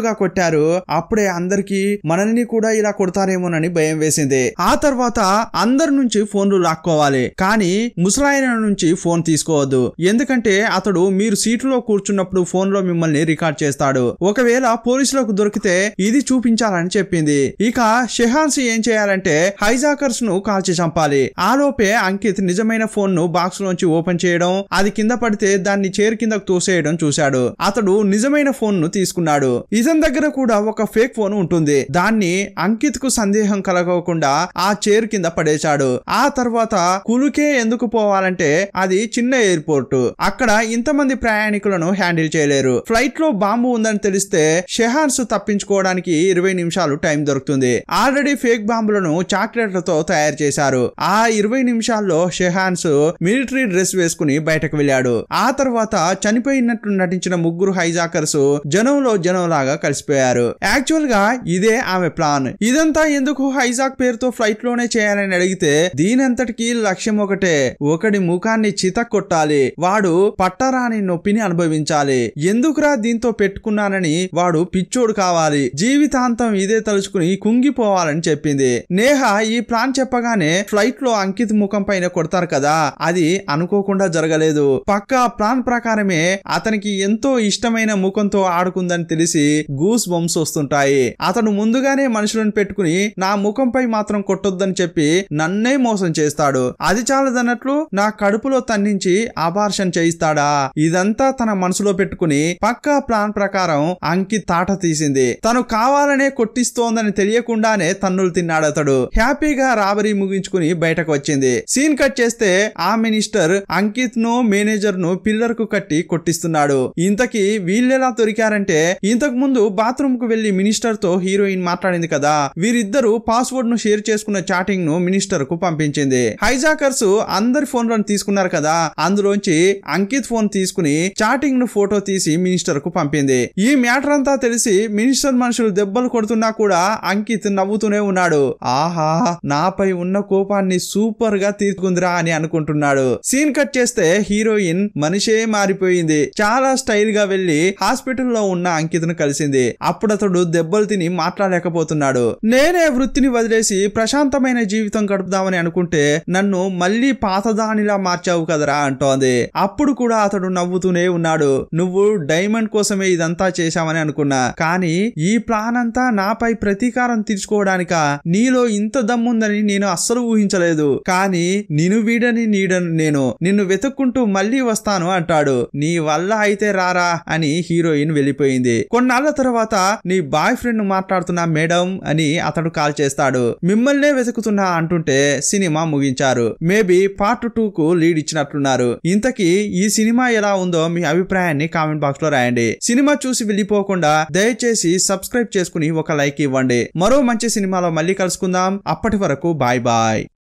గా కొట్టారు అప్పుడే అందరికి మనల్ని కూడా ఇలా కొడతారేమోనని భయం వేసింది ఆ తర్వాత అందరి నుంచి ఫోన్లు లాక్కోవాలి కానీ ముసలాయన నుంచి ఫోన్ తీసుకోవద్దు ఎందుకంటే అతడు మీరు లో కూర్చున్నప్పుడు ఫోన్ లో మిమ్మల్ని రికార్డ్ చేస్తాడు ఒకవేళ పోలీసులకు దొరికితే ఇది చూపించాలని చెప్పింది ఇక షెహాన్స్ ఏం చేయాలంటే హైజాకర్స్ ను కాల్ చంపాలి ఆలోపే అంకిత్ నిజమైన ఫోన్ ను బాక్స్ లోంచి ఓపెన్ చేయడం అది కింద పడితే దాన్ని చైర్ కిందకు తోసేయడం చూశాడు అతడు నిజమైన ఫోన్ ను తీసుకున్నాడు ఇజన్ దగ్గర కూడా ఒక ఫేక్ ఫోన్ ఉంటుంది దాన్ని అంకిత్ కు సందేహం కలగకుండా ఆ చైర్ కింద పడేశాడు ఆ తర్వాత కులుకే ఎందుకు పోవాలంటే అది చిన్న ఎయిర్పోర్ట్ అక్కడ ఇంతమంది ప్రయాణికులను హ్యాండిల్ చేయలేరు ఫ్లైట్ లో బాంబు ఉందని తెలిస్తే షెహాన్స్ తప్పించుకోవడానికి ఇరవై నిమిషాలు టైం దొరుకుతుంది ఆల్రెడీ ఫేక్ బాంబులను చాక్లెట్లతో తయారు చేశారు చేశారు ఆ ఇరవై నిమిషాల్లో షెహాన్స్ మిలిటరీ డ్రెస్ వేసుకుని బయటకు వెళ్ళాడు ఆ తర్వాత చనిపోయినట్లు నటించిన ముగ్గురు హైజాకర్స్ జనంలో జనం లాగా కలిసిపోయారు యాక్చువల్ గా ఇదే ఆమె ప్లాన్ ఇదంతా ఎందుకు హైజాక్ పేరుతో ఫ్లైట్ లోనే చేయాలని అడిగితే దీనంతటికి లక్ష్యం ఒకటే ఒకటి ముఖాన్ని చిత కొట్టాలి వాడు పట్టరాని నొప్పిని అనుభవించాలి ఎందుకురా దీంతో పెట్టుకున్నానని వాడు పిచ్చోడు కావాలి జీవితాంతం ఇదే తలుచుకుని కుంగిపోవాలని చెప్పింది నేహ ఈ ప్లాన్ చెప్పగానే రాగానే ఫ్లైట్ లో అంకిత్ ముఖం పైన కొడతారు కదా అది అనుకోకుండా జరగలేదు పక్కా ప్లాన్ ప్రకారమే అతనికి ఎంతో ఇష్టమైన ముఖంతో ఆడుకుందని తెలిసి గూస్ బొమ్స్ వస్తుంటాయి అతను ముందుగానే మనుషులను పెట్టుకుని నా ముఖంపై మాత్రం కొట్టొద్దని చెప్పి నన్నే మోసం చేస్తాడు అది చాలదన్నట్లు నా కడుపులో తన్నించి అబార్షన్ చేయిస్తాడా ఇదంతా తన మనసులో పెట్టుకుని పక్కా ప్లాన్ ప్రకారం అంకిత్ తాట తీసింది తను కావాలనే కొట్టిస్తోందని తెలియకుండానే తన్నులు తిన్నాడు అతడు హ్యాపీగా రాబరీ ముగి తప్పించుకుని బయటకు వచ్చింది సీన్ కట్ చేస్తే ఆ మినిస్టర్ అంకిత్ ను మేనేజర్ ను పిల్లర్ కు కట్టి కొట్టిస్తున్నాడు ఇంతకీ వీళ్ళెలా దొరికారంటే ఇంతకు ముందు బాత్రూమ్ కు వెళ్లి మినిస్టర్ తో హీరోయిన్ మాట్లాడింది కదా వీరిద్దరు పాస్వర్డ్ ను షేర్ చేసుకున్న చాటింగ్ ను మినిస్టర్ కు పంపించింది హైజాకర్స్ అందరి ఫోన్లను తీసుకున్నారు కదా అందులోంచి అంకిత్ ఫోన్ తీసుకుని చాటింగ్ ను ఫోటో తీసి మినిస్టర్ కు పంపింది ఈ మ్యాటర్ అంతా తెలిసి మినిస్టర్ మనుషులు దెబ్బలు కొడుతున్నా కూడా అంకిత్ నవ్వుతూనే ఉన్నాడు ఆహా నాపై ఉన్న కోపాన్ని సూపర్ గా తీర్చుకుందిరా అని అనుకుంటున్నాడు సీన్ కట్ చేస్తే హీరోయిన్ మనిషే మారిపోయింది చాలా స్టైల్ గా వెళ్లి హాస్పిటల్లో ఉన్న అంకితను కలిసింది అప్పుడు అతడు దెబ్బలు తిని మాట్లాడలేకపోతున్నాడు నేనే వృత్తిని వదిలేసి ప్రశాంతమైన జీవితం గడుపుదామని అనుకుంటే నన్ను మళ్ళీ పాతదానిలా మార్చావు కదరా అంటోంది అప్పుడు కూడా అతడు నవ్వుతూనే ఉన్నాడు నువ్వు డైమండ్ కోసమే ఇదంతా చేశామని అనుకున్నా కానీ ఈ ప్లాన్ అంతా నాపై ప్రతీకారం తీర్చుకోవడానిక నీలో ఇంత దమ్ముందని నేను అస్సలు ఎవరూ ఊహించలేదు కానీ నిను వీడని నీడను నేను నిన్ను వెతుక్కుంటూ మళ్ళీ వస్తాను అంటాడు నీ వల్ల అయితే రారా అని హీరోయిన్ వెళ్ళిపోయింది కొన్నాళ్ల తర్వాత నీ బాయ్ ఫ్రెండ్ మాట్లాడుతున్నా మేడం అని అతడు కాల్ చేస్తాడు మిమ్మల్నే వెతుకుతున్నా అంటుంటే సినిమా ముగించారు మేబీ పార్ట్ టూ కు లీడ్ ఇచ్చినట్లున్నారు ఇంతకీ ఈ సినిమా ఎలా ఉందో మీ అభిప్రాయాన్ని కామెంట్ బాక్స్ లో రాయండి సినిమా చూసి వెళ్ళిపోకుండా దయచేసి సబ్స్క్రైబ్ చేసుకుని ఒక లైక్ ఇవ్వండి మరో మంచి సినిమాలో మళ్ళీ కలుసుకుందాం అప్పటి వరకు బాయ్ బాయ్ bye.